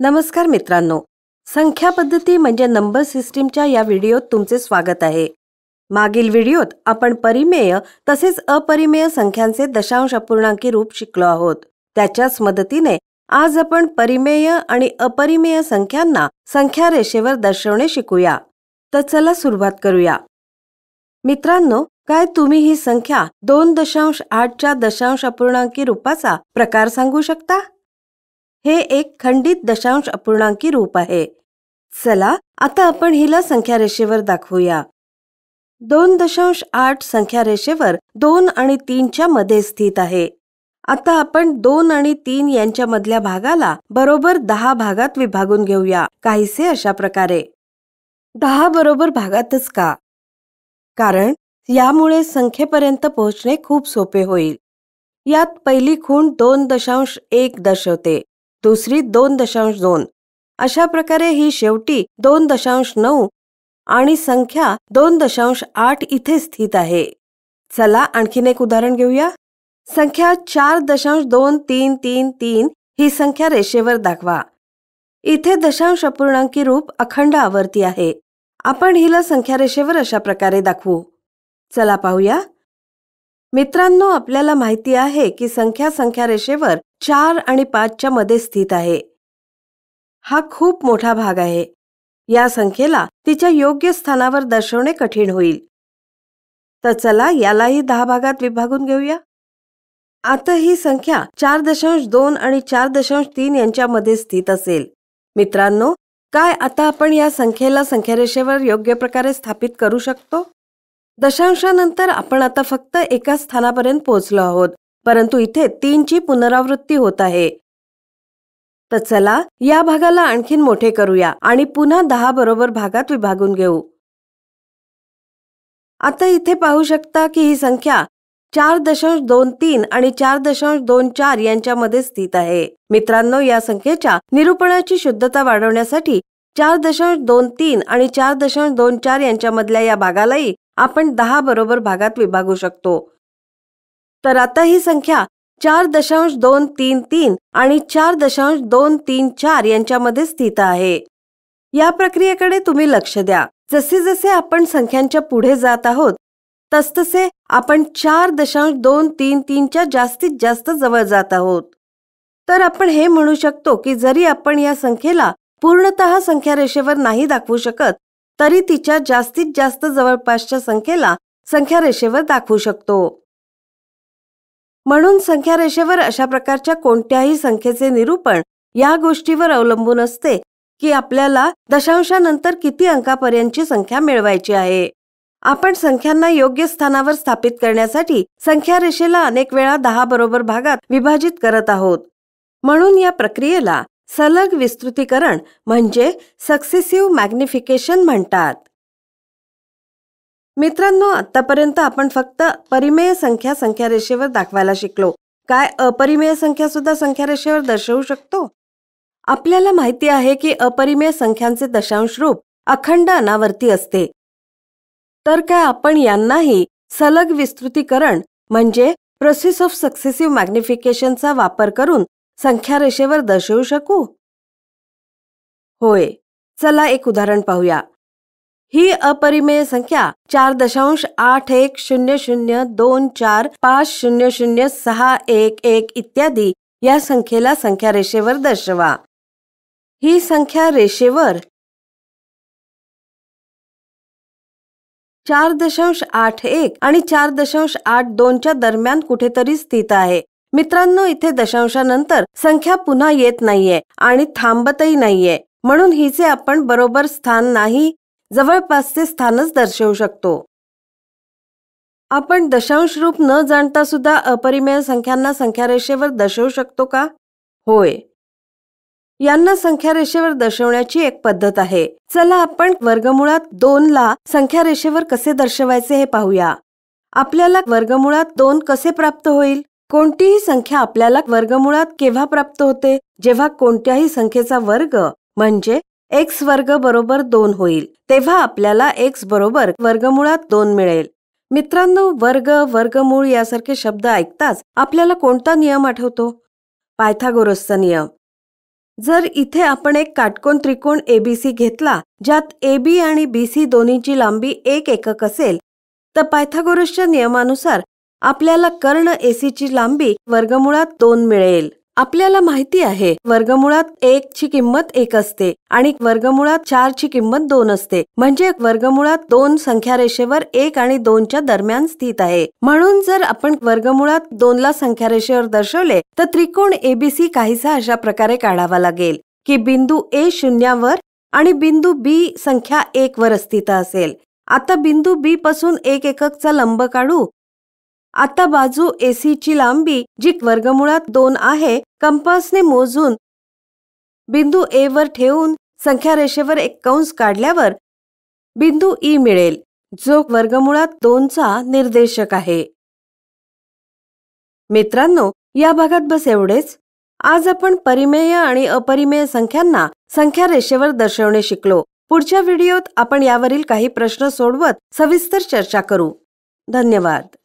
नमस्कार मित्रांनो संख्या पद्धती म्हणजे नंबर सिस्टीमच्या या व्हिडिओत तुमचे स्वागत आहे मागील व्हिडिओत आपण परिमेय तसेच अपरिमेय संख्यांचे दशांश अपूर्णांकी रूप शिकलो आहोत त्याच्याच मदतीने आज आपण परिमेय आणि अपरिमेय संख्यांना संख्या रेषेवर दर्शवणे शिकूया तर चला सुरुवात करूया मित्रांनो काय तुम्ही ही संख्या दोन दशांश आठच्या दशांश अपूर्णांकी रूपाचा प्रकार सांगू शकता हे एक खंडित दशांश अपूर्णांकी रूप आहे चला आता आपण हिला संख्या रेषेवर दाखवूया दोन दशांश आठ संख्या रेषेवर दोन आणि तीनच्या मध्ये स्थित आहे आता आपण दोन आणि तीन यांच्या मधल्या भागाला बरोबर दहा भागात विभागून घेऊया काहीसे अशा प्रकारे दहा बरोबर भागातच का कारण यामुळे संख्येपर्यंत पोहोचणे खूप सोपे होईल यात पहिली खूण दोन दशांश एक दशवते दुसरी दोन दशांश दोन अशा प्रकारे ही शेवटी दोन दशांश नऊ आणि संख्या दोन दशांश आठ इथे स्थित आहे चला आणखीन एक उदाहरण घेऊया संख्या चार दशांश दोन तीन तीन तीन ही संख्या रेषेवर दाखवा इथे दशांश अपूर्णांकी रूप अखंड आवर्ती आहे आपण हिला संख्या रेषेवर अशा प्रकारे दाखवू चला पाहूया मित्रांनो आपल्याला माहिती आहे की संख्या संख्या रेषेवर चार आणि पाचच्या मध्ये स्थित आहे हा खूप मोठा भाग आहे या संख्येला तिच्या योग्य स्थानावर दर्शवणे कठीण होईल तर चला यालाही दहा भागात विभागून घेऊया आता ही संख्या चार दशांश दोन आणि चार दशांश तीन यांच्यामध्ये स्थित असेल मित्रांनो काय आता आपण या संख्येला संख्या रेषेवर योग्य प्रकारे स्थापित करू शकतो दशांशानंतर आपण आता फक्त एका स्थानापर्यंत पोहोचलो आहोत परंतु इथे तीनची पुनरावृत्ती होत आहे तर चला या भागाला आणखीन मोठे करूया आणि पुन्हा दहा बरोबर भागात विभागून घेऊ आता इथे पाहू शकता की ही संख्या चार दशांश दोन तीन आणि चार दशांश दोन चार यांच्यामध्ये स्थित आहे मित्रांनो या संख्येच्या निरूपणाची शुद्धता वाढवण्यासाठी चार दशांश दोन तीन आणि चार दशांश दोन चार यांच्यामधल्या या भागालाही आपण दहा बरोबर भागात विभागू शकतो तर आता ही संख्या चार दशांश दोन तीन तीन आणि चार दशांश दोन तीन चार यांच्यामध्ये स्थित आहे या प्रक्रियेकडे तुम्ही लक्ष द्या जसे जसे आपण संख्यांच्या पुढे जात आहोत तसतसे आपण चार दशांश दोन तीन तीनच्या जास्तीत जास्त जवळ जात आहोत तर आपण हे म्हणू शकतो की जरी आपण या संख्येला पूर्णत रेषेवर नाही दाखवू शकत तरी तिच्या जास्तीत जास्त जवळपासच्या संख्येला संख्या रेषेवर दाखवू शकतो म्हणून संख्या रेषेवर अशा प्रकारच्या कोणत्याही संख्येचे निरूपण या गोष्टीवर अवलंबून असते की आपल्याला दशांशानंतर किती अंकापर्यंतची संख्या मिळवायची आहे आपण संख्यांना योग्य स्थानावर स्थापित करण्यासाठी संख्या रेषेला अनेक वेळा दहा बरोबर भागात विभाजित करत आहोत म्हणून या प्रक्रियेला सलग विस्तृतीकरण म्हणजे सक्सेसिव्ह मॅग्निफिकेशन म्हणतात मित्रांनो आतापर्यंत आपण फक्त परिमेय संख्या संख्या रेषेवर दाखवायला शिकलो काय अपरिमेय संख्या सुद्धा संख्या रेषेवर दर्शवू शकतो आपल्याला माहिती आहे की अपरिमेय संख्यांचे दशांश रूप अखंड अनावर्ती असते तर काय आपण यांनाही सलग विस्तृतीकरण म्हणजे प्रोसेस ऑफ सक्सेसिव्ह मॅग्निफिकेशनचा वापर करून संख्या रेषेवर दर्शवू शकू होय चला एक उदाहरण पाहूया ही अपरिमेय संख्या चार दशांश आठ एक शून्य शून्य दोन चार पाच शून्य शून्य सहा एक एक इत्यादी या संख्येला संख्या रेषेवर दर्शवा ही संख्या रेषेवर चार दशांश आठ एक आणि चार दशांश आठ दोनच्या दरम्यान कुठेतरी स्थित आहे मित्रांनो इथे दशांशानंतर संख्या पुन्हा येत नाहीये आणि थांबतही नाहीये म्हणून हिचे आपण बरोबर स्थान नाही जवळपासचे स्थानच दर्शवू शकतो आपण दशांश रूप न जाणता सुद्धा अपरिमेय संख्यांना संख्यारेषेवर दर्शवू शकतो का होय यांना संख्यारेषेवर दर्शवण्याची एक पद्धत आहे चला आपण वर्गमुळात दोन ला संख्यारेषेवर कसे दर्शवायचे हे पाहूया आपल्याला वर्गमुळात दोन कसे प्राप्त होईल कोणतीही संख्या आपल्याला वर्गमुळात केव्हा प्राप्त होते जेव्हा कोणत्याही संख्येचा वर्ग म्हणजे एक्स वर्ग बरोबर दोन होईल तेव्हा आपल्याला एक्स बरोबर वर्गमुळात दोन मिळेल मित्रांनो वर्ग वर्गमूळ यासारखे शब्द ऐकताच आपल्याला कोणता नियम आठवतो पायथागोरसचा नियम जर इथे आपण एक काटकोन त्रिकोण एबीसी घेतला ज्यात एबी आणि सी दोन्हीची लांबी एक एकक असेल तर पायथागोरसच्या नियमानुसार आपल्याला कर्ण एसीची लांबी वर्गमुळात दोन मिळेल आपल्याला माहिती आहे वर्गमुळात एक ची किंमत एक असते आणि वर्गमुळात चार ची किंमत दोन असते म्हणजे वर्गमुळात दोन संख्या रेषेवर एक आणि दोनच्या दरम्यान स्थित आहे म्हणून जर आपण वर्गमुळात दोन ला संख्या रेषेवर दर्शवले तर त्रिकोण एबीसी काहीसा अशा प्रकारे काढावा लागेल की बिंदू ए शून्यावर आणि बिंदू बी संख्या एक वर स्थित असेल आता बिंदू बी पासून एक एककचा लंब काढू आता बाजू ची लांबी जी वर्गमुळात दोन आहे कंपासने मोजून बिंदू ए वर ठेवून संख्या रेषेवर एक कंस काढल्यावर बिंदू ई e मिळेल जो वर्गमुळात दोनचा निर्देशक आहे मित्रांनो या भागात बस एवढेच आज आपण परिमेय आणि अपरिमेय संख्यांना संख्या रेषेवर दर्शवणे शिकलो पुढच्या व्हिडिओत आपण यावरील काही प्रश्न सोडवत सविस्तर चर्चा करू धन्यवाद